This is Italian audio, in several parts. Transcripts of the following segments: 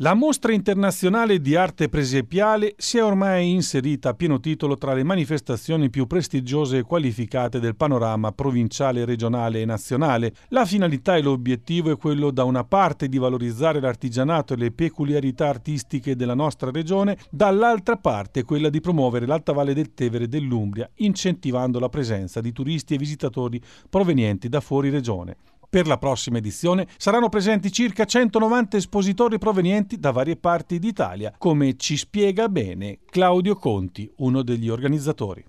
La mostra internazionale di arte presepiale si è ormai inserita a pieno titolo tra le manifestazioni più prestigiose e qualificate del panorama provinciale, regionale e nazionale. La finalità e l'obiettivo è quello da una parte di valorizzare l'artigianato e le peculiarità artistiche della nostra regione, dall'altra parte quella di promuovere l'alta valle del Tevere dell'Umbria, incentivando la presenza di turisti e visitatori provenienti da fuori regione. Per la prossima edizione saranno presenti circa 190 espositori provenienti da varie parti d'Italia, come ci spiega bene Claudio Conti, uno degli organizzatori.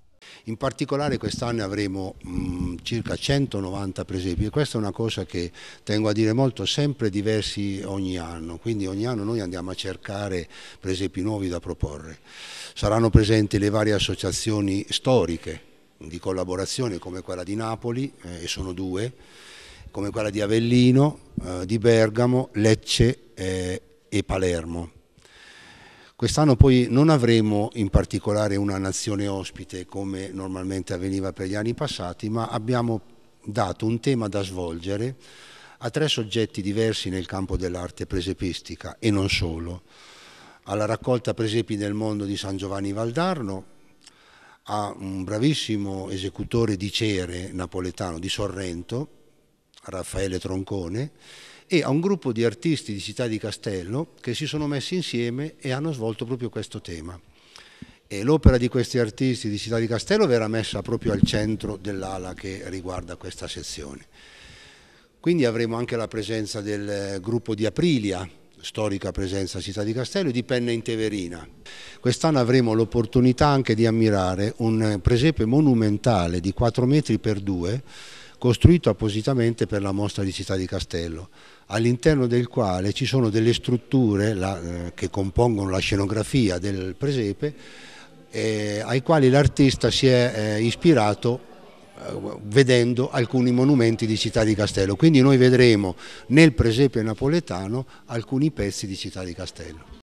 In particolare quest'anno avremo mh, mm, circa 190 presepi e questa è una cosa che tengo a dire molto, sempre diversi ogni anno, quindi ogni anno noi andiamo a cercare presepi nuovi da proporre. Saranno presenti le varie associazioni storiche di collaborazione come quella di Napoli eh, e sono due come quella di Avellino, eh, di Bergamo, Lecce eh, e Palermo. Quest'anno poi non avremo in particolare una nazione ospite come normalmente avveniva per gli anni passati, ma abbiamo dato un tema da svolgere a tre soggetti diversi nel campo dell'arte presepistica e non solo. Alla raccolta Presepi nel mondo di San Giovanni Valdarno, a un bravissimo esecutore di cere napoletano di Sorrento Raffaele Troncone, e a un gruppo di artisti di Città di Castello che si sono messi insieme e hanno svolto proprio questo tema. E l'opera di questi artisti di Città di Castello verrà messa proprio al centro dell'ala che riguarda questa sezione. Quindi avremo anche la presenza del eh, gruppo di Aprilia, storica presenza a Città di Castello, e di Penna in Teverina. Quest'anno avremo l'opportunità anche di ammirare un eh, presepe monumentale di 4 metri per 2 costruito appositamente per la mostra di Città di Castello, all'interno del quale ci sono delle strutture la, eh, che compongono la scenografia del presepe, eh, ai quali l'artista si è eh, ispirato eh, vedendo alcuni monumenti di Città di Castello. Quindi noi vedremo nel presepe napoletano alcuni pezzi di Città di Castello.